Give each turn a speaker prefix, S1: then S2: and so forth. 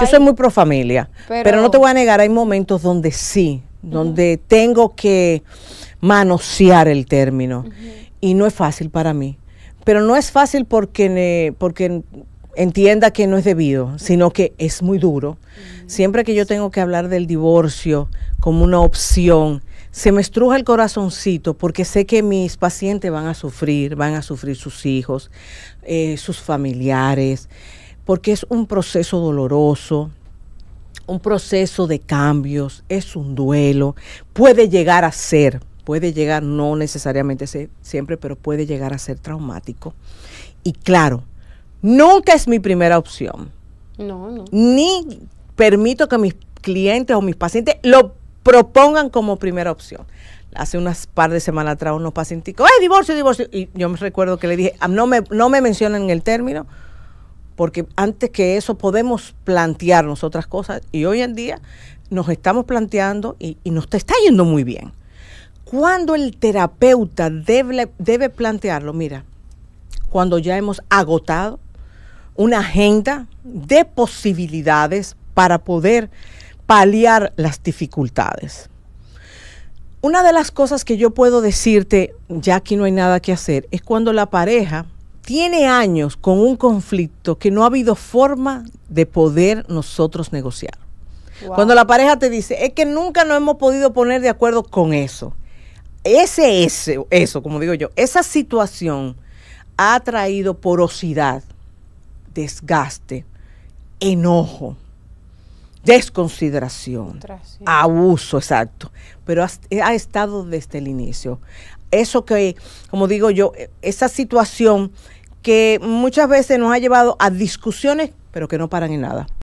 S1: Yo soy muy pro familia, pero, no te voy a negar, hay momentos donde sí, donde tengo que manosear el término. Y no es fácil para mí. Pero no es fácil porque, porque entienda que no es debido, sino que es muy duro. Siempre que yo tengo que hablar del divorcio como una opción, se me estruja el corazoncito porque sé que mis pacientes van a sufrir, van a sufrir sus hijos, eh, sus familiares porque es un proceso doloroso, un proceso de cambios, es un duelo, puede llegar a ser, puede llegar, no necesariamente ser, siempre, pero puede llegar a ser traumático. Y claro, nunca es mi primera opción. No, no. Ni permito que mis clientes o mis pacientes lo propongan como primera opción. Hace unas par de semanas atrás unos pacientes, ¡eh, divorcio, divorcio! Y yo me recuerdo que le dije, ah, no me, no me mencionen el término, porque antes que eso podemos plantearnos otras cosas y hoy en día nos estamos planteando y, nos está yendo muy bien. Cuando el terapeuta debe, debe plantearlo, mira, cuando ya hemos agotado una agenda de posibilidades para poder paliar las dificultades. Una de las cosas que yo puedo decirte, ya que no hay nada que hacer, es cuando la pareja tiene años con un conflicto que no ha habido forma de poder nosotros negociar. Cuando la pareja te dice, es que nunca nos hemos podido poner de acuerdo con eso. Ese, ese, eso, como digo yo, esa situación ha traído porosidad, desgaste, enojo, desconsideración, abuso, exacto. Pero eh, ha estado desde el inicio. Eso que, como digo yo, e, esa situación que muchas veces nos ha llevado a discusiones, pero que no paran en nada.